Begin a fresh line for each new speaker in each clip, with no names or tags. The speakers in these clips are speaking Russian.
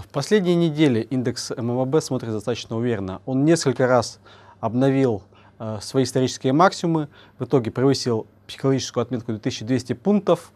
В последние недели индекс ММБ смотрит достаточно уверенно. Он несколько раз обновил э, свои исторические максимумы, в итоге превысил психологическую отметку 2200 пунктов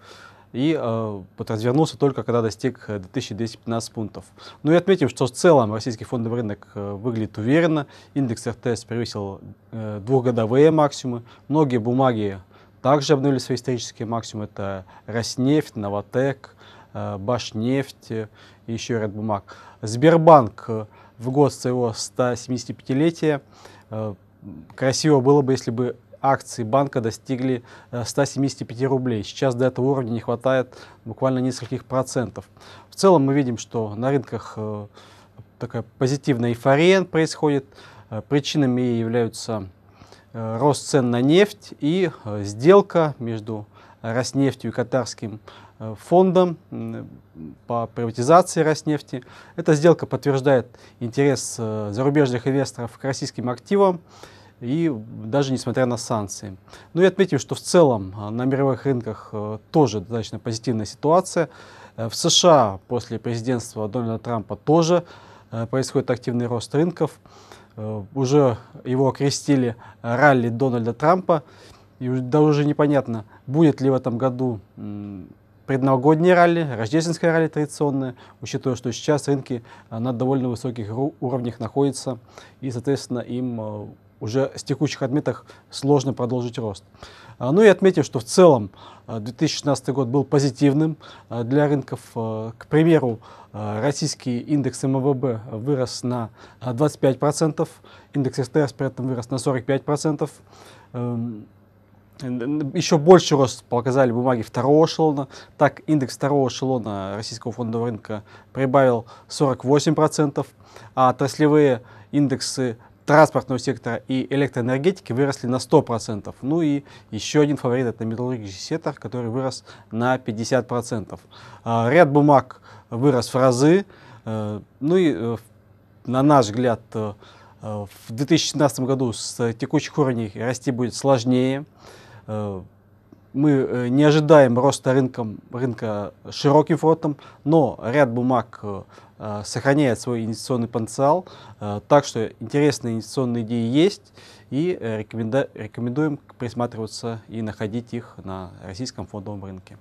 и э, вот развернулся только когда достиг 2215 э, пунктов. Ну и отметим, что в целом российский фондовый рынок э, выглядит уверенно. Индекс РТС превысил э, двухгодовые максимумы. Многие бумаги также обновили свои исторические максимумы. Это Роснефть, Новотек, Э, Башнефть и еще ряд бумаг. Сбербанк э, в год своего 175-летия. Э, красиво было бы, если бы акции банка достигли 175 рублей. Сейчас до этого уровня не хватает буквально нескольких процентов. В целом мы видим, что на рынках такая позитивная эйфория происходит. Причинами являются рост цен на нефть и сделка между Роснефтью и Катарским э, фондом по приватизации Роснефти. Эта сделка подтверждает интерес э, зарубежных инвесторов к российским активам и даже несмотря на санкции. Ну и отметим, что в целом э, на мировых рынках тоже достаточно позитивная ситуация. В США после президентства Дональда Трампа тоже происходит активный рост рынков. Уже его окрестили ралли Дональда Трампа. И даже уже непонятно, будет ли в этом году предновогоднее ралли, рождественская ралли традиционная, учитывая, что сейчас рынки а, на довольно высоких уровнях находятся, и, соответственно, им а, уже с текущих отметок сложно продолжить рост. А, ну и отметим, что в целом 2016 год был позитивным для рынков. К примеру, российский индекс МВБ вырос на 25%, индекс СТС при этом вырос на 45% еще больше рост показали бумаги второго эшелона. Так, индекс второго эшелона российского фондового рынка прибавил 48%, а отраслевые индексы транспортного сектора и электроэнергетики выросли на 100%. Ну и еще один фаворит это металлургический сектор, который вырос на 50%. А, ряд бумаг вырос в разы. Э, ну и э, на наш взгляд э, в 2017 году с текущих уровней расти будет сложнее. Э, мы э, не ожидаем роста рынком, рынка широким фронтом, но ряд бумаг э, сохраняет свой инвестиционный потенциал, так что интересные инвестиционные идеи есть, и рекомендуем присматриваться и находить их на российском фондовом рынке.